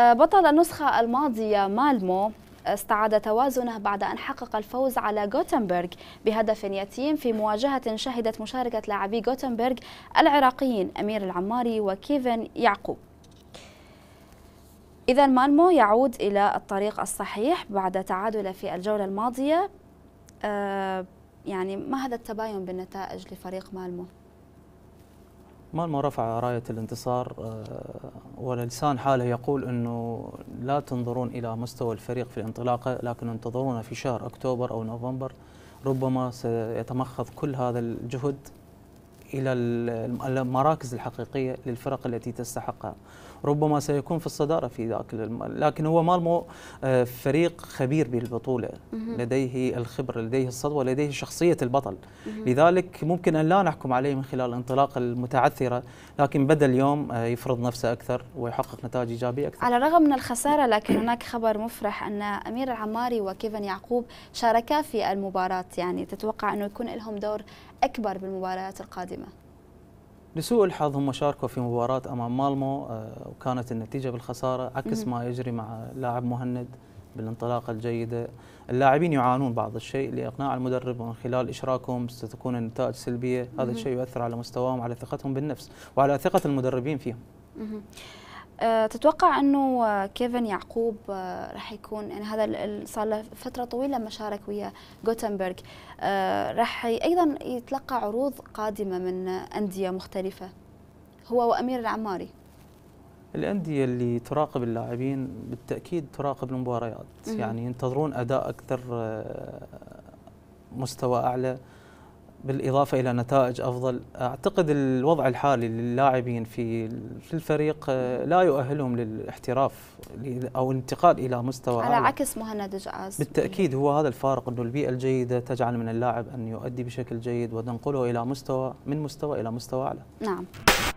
آه، بطل النسخة الماضية مالمو آه، استعاد توازنه بعد أن حقق الفوز على غوتنبرغ بهدف يتيم في مواجهة شهدت مشاركة لاعبي غوتنبرغ العراقيين أمير العماري وكيفن يعقوب إذا مالمو يعود إلى الطريق الصحيح بعد تعادله في الجولة الماضية آه، يعني ما هذا التباين بالنتائج لفريق مالمو؟ ما رفع راية الانتصار آه، ولسان حاله يقول أنه لا تنظرون إلى مستوى الفريق في الانطلاقة لكن انتظرونا في شهر أكتوبر أو نوفمبر ربما سيتمخض كل هذا الجهد إلى المراكز الحقيقية للفرق التي تستحقها ربما سيكون في الصدارة في ذاك لكن هو مالمو آه، فريق خبير بالبطولة لديه الخبرة لديه السطوة لديه شخصية البطل لذلك ممكن أن لا نحكم عليه من خلال الانطلاقة المتعثرة لكن بدأ اليوم آه، يفرض نفسه أكثر ويحقق نتائج إيجابية أكثر على الرغم من الخسارة لكن هناك خبر مفرح أن أمير العماري وكيفن يعقوب شاركا في المباراة يعني تتوقع أنه يكون لهم دور أكبر بالمباريات القادمة لسوء الحظ هم شاركوا في مباراة أمام مالمو آه، وكانت النتيجة بالخسارة عكس ما يجري مع لاعب مهند بالانطلاقة الجيدة اللاعبين يعانون بعض الشيء لإقناع المدرب ومن خلال إشراكهم ستكون النتائج سلبية هذا الشيء يؤثر على مستواهم وعلى ثقتهم بالنفس وعلى ثقة المدربين فيهم آه، تتوقع انه آه، كيفن يعقوب آه، راح يكون يعني هذا صار له فتره طويله ما شارك ويا جوتنبرغ راح ايضا يتلقى عروض قادمه من انديه مختلفه هو وامير العماري الانديه اللي تراقب اللاعبين بالتاكيد تراقب المباريات يعني ينتظرون اداء اكثر مستوى اعلى بالاضافه الى نتائج افضل اعتقد الوضع الحالي للاعبين في في الفريق آه، لا يؤهلهم للاحتراف او الانتقال الى مستوى على عالي. عكس مهند جعاز بالتاكيد هو هذا الفارق انه البيئه الجيده تجعل من اللاعب ان يؤدي بشكل جيد وتنقله الى مستوى من مستوى الى مستوى اعلى نعم